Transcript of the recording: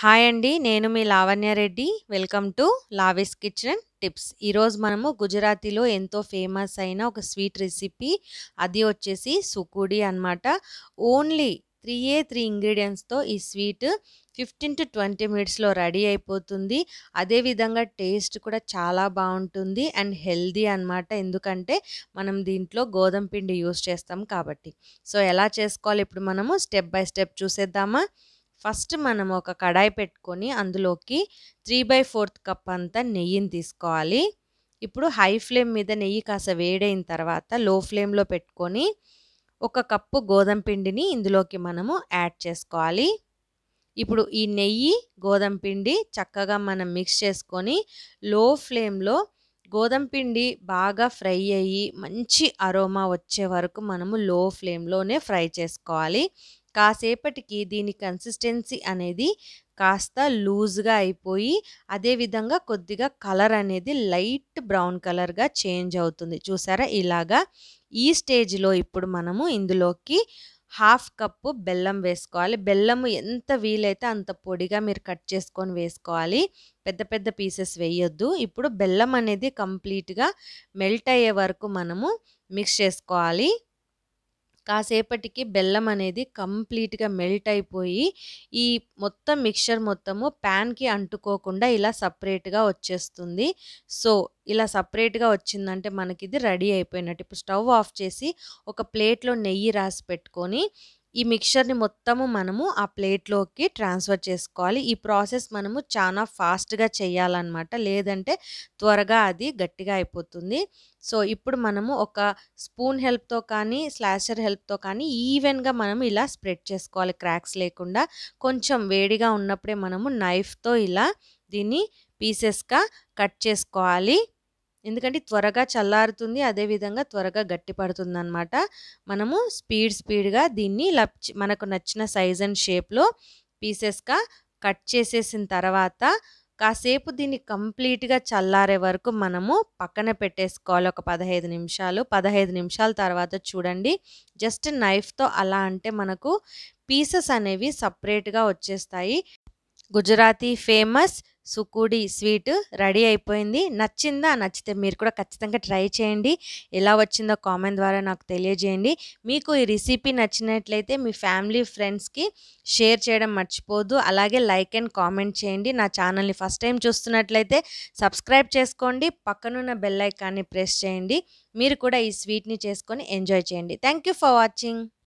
hi అండి నేను మీ Lavanya Reddy welcome to లావిస్ kitchen tips ఈరోజు మనము గుజరాతీలో ఎంతో ఫేమస్ అయిన ఒక స్వీట్ రెసిపీ అది వచ్చేసి సుకుడి అనమాట ఓన్లీ త్రీ ఏ త్రీ ఇంగ్రీడియంట్స్తో ఈ స్వీట్ ఫిఫ్టీన్ టు ట్వంటీ మినిట్స్లో రెడీ అయిపోతుంది అదేవిధంగా టేస్ట్ కూడా చాలా బాగుంటుంది అండ్ హెల్దీ అనమాట ఎందుకంటే మనం దీంట్లో గోధుమ పిండి యూస్ చేస్తాం కాబట్టి సో ఎలా చేసుకోవాలి ఇప్పుడు మనము స్టెప్ బై స్టెప్ చూసేద్దామా ఫస్ట్ మనం ఒక కడాయి పెట్టుకొని అందులోకి త్రీ బై ఫోర్త్ కప్ అంతా నెయ్యిని తీసుకోవాలి ఇప్పుడు హై ఫ్లేమ్ మీద నెయ్యి కాస్త వేడైన తర్వాత లో ఫ్లేమ్లో పెట్టుకొని ఒక కప్పు గోధుమ పిండిని ఇందులోకి మనము యాడ్ చేసుకోవాలి ఇప్పుడు ఈ నెయ్యి గోధుమ పిండి చక్కగా మనం మిక్స్ చేసుకొని లో ఫ్లేమ్లో గోధుమ పిండి బాగా ఫ్రై అయ్యి మంచి అరోమా వచ్చే వరకు మనము లో ఫ్లేమ్లోనే ఫ్రై చేసుకోవాలి కాసేపటికి దీని కన్సిస్టెన్సీ అనేది కాస్త లూజ్గా అయిపోయి అదేవిధంగా కొద్దిగా కలర్ అనేది లైట్ బ్రౌన్ కలర్గా చేంజ్ అవుతుంది చూసారా ఇలాగా ఈ స్టేజ్లో ఇప్పుడు మనము ఇందులోకి హాఫ్ కప్పు బెల్లం వేసుకోవాలి బెల్లం ఎంత వీలైతే అంత పొడిగా మీరు కట్ చేసుకొని వేసుకోవాలి పెద్ద పెద్ద పీసెస్ వేయొద్దు ఇప్పుడు బెల్లం అనేది కంప్లీట్గా మెల్ట్ అయ్యే వరకు మనము మిక్స్ చేసుకోవాలి కాసేపటికి బెల్లం అనేది కంప్లీట్గా మెల్ట్ అయిపోయి ఈ మొత్తం మిక్చర్ మొత్తము ప్యాన్కి అంటుకోకుండా ఇలా సపరేట్గా వచ్చేస్తుంది సో ఇలా సపరేట్గా వచ్చిందంటే మనకి ఇది రెడీ అయిపోయినట్టు ఇప్పుడు స్టవ్ ఆఫ్ చేసి ఒక ప్లేట్లో నెయ్యి రాసి పెట్టుకొని ఈ మిక్చర్ని మొత్తము మనము ఆ ప్లేట్లోకి ట్రాన్స్ఫర్ చేసుకోవాలి ఈ ప్రాసెస్ మనము చాలా ఫాస్ట్గా చేయాలన్నమాట లేదంటే త్వరగా అది గట్టిగా అయిపోతుంది సో ఇప్పుడు మనము ఒక స్పూన్ హెల్ప్తో కానీ స్లాషర్ హెల్ప్తో కానీ ఈవెన్గా మనం ఇలా స్ప్రెడ్ చేసుకోవాలి క్రాక్స్ లేకుండా కొంచెం వేడిగా ఉన్నప్పుడే మనము నైఫ్తో ఇలా దీన్ని పీసెస్గా కట్ చేసుకోవాలి ఎందుకంటే త్వరగా చల్లారుతుంది అదేవిధంగా త్వరగా గట్టిపడుతుంది అనమాట మనము స్పీడ్ స్పీడ్గా దీన్ని ఇలా మనకు నచ్చిన సైజ్ అండ్ షేప్లో పీసెస్గా కట్ చేసేసిన తర్వాత కాసేపు దీన్ని కంప్లీట్గా చల్లారే వరకు మనము పక్కన పెట్టేసుకోవాలి ఒక పదహైదు నిమిషాలు పదహైదు నిమిషాల తర్వాత చూడండి జస్ట్ నైఫ్తో అలా అంటే మనకు పీసెస్ అనేవి సపరేట్గా వచ్చేస్తాయి Gujarati famous sukhdi sweet ready అయిపోయింది నచ్చిందా నచ్చితే మీరు కూడా ఖచ్చితంగా ట్రై చేయండి ఎలా వచ్చిందో కామెంట్ ద్వారా నాకు తెలియజేయండి మీకు ఈ రెసిపీ నచ్చినట్లయితే మీ ఫ్యామిలీ ఫ్రెండ్స్కి షేర్ చేయడం మర్చిపోదు అలాగే లైక్ అండ్ కామెంట్ చేయండి నా ఛానల్ని ఫస్ట్ టైం చూస్తున్నట్లయితే సబ్స్క్రైబ్ చేసుకోండి పక్కనున్న బెల్ ఐకాన్ని ప్రెస్ చేయండి మీరు కూడా ఈ స్వీట్ని చేసుకొని ఎంజాయ్ చేయండి థ్యాంక్ ఫర్ వాచింగ్